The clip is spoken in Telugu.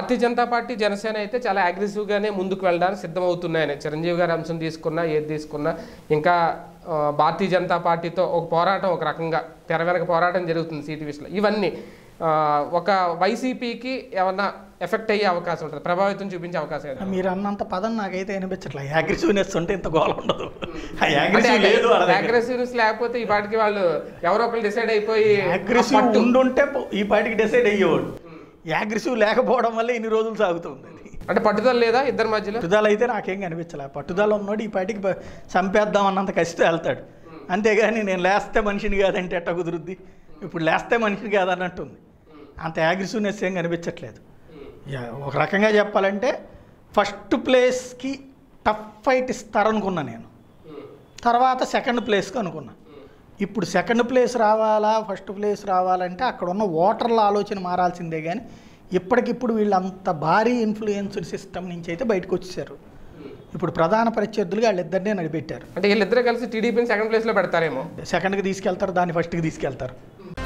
భారతీయ జనతా పార్టీ జనసేన అయితే చాలా అగ్రెసివ్గానే ముందుకు వెళ్ళడానికి సిద్ధమవుతున్నాయని చిరంజీవి గారి అంశం తీసుకున్నా ఏది తీసుకున్నా ఇంకా భారతీయ జనతా పార్టీతో ఒక పోరాటం ఒక రకంగా తెర వెనక పోరాటం జరుగుతుంది సీటు విషయంలో ఇవన్నీ ఒక వైసీపీకి ఏమన్నా ఎఫెక్ట్ అయ్యే అవకాశం ఉంటుంది ప్రభావితం చూపించే అవకాశం మీరు అన్నంత పదం నాకైతే అనిపించట్లే అగ్రెసివ్నెస్ ఉంటే ఇంత గోల ఉండదు అగ్రెసివ్నెస్ లేకపోతే ఈ పాటికి వాళ్ళు ఎవరో ఒకరు డిసైడ్ అయిపోయి అగ్రెసివ్ ఉండుంటే ఈ పాటికి డిసైడ్ అయ్యేవాళ్ళు యాగ్రెసివ్ లేకపోవడం వల్ల ఇన్ని రోజులు సాగుతుంది అంటే పట్టుదల లేదా ఇద్దరి మధ్యలో పట్టుదల అయితే నాకేం కనిపించలే పట్టుదల ఉన్నాడు ఈ పాటికి చంపేద్దాం అన్నంత కష్టం వెళ్తాడు అంతేగాని నేను లేస్తే మనిషిని కాదంటే ఎట్ట కుదురుద్ది ఇప్పుడు లేస్తే మనిషిని కాదన్నట్టుంది అంత యాగ్రెసివ్నెస్ ఏం కనిపించట్లేదు ఒక రకంగా చెప్పాలంటే ఫస్ట్ ప్లేస్కి టఫ్ ఫైట్ ఇస్తారనుకున్నా నేను తర్వాత సెకండ్ ప్లేస్కి అనుకున్నా ఇప్పుడు సెకండ్ ప్లేస్ రావాలా ఫస్ట్ ప్లేస్ రావాలంటే అక్కడ ఉన్న ఓటర్ల ఆలోచన మారాల్సిందే కానీ ఇప్పటికిప్పుడు వీళ్ళు అంత భారీ ఇన్ఫ్లుయెన్స్ సిస్టమ్ నుంచి అయితే బయటకు వచ్చేసారు ఇప్పుడు ప్రధాన ప్రత్యర్థులుగా వాళ్ళిద్దరినే నడిపెట్టారు అంటే వీళ్ళిద్దరూ కలిసి టీడీపీని సెకండ్ ప్లేస్లో పెడతారేమో సెకండ్కి తీసుకెళ్తారు దాన్ని ఫస్ట్కి తీసుకెళ్తారు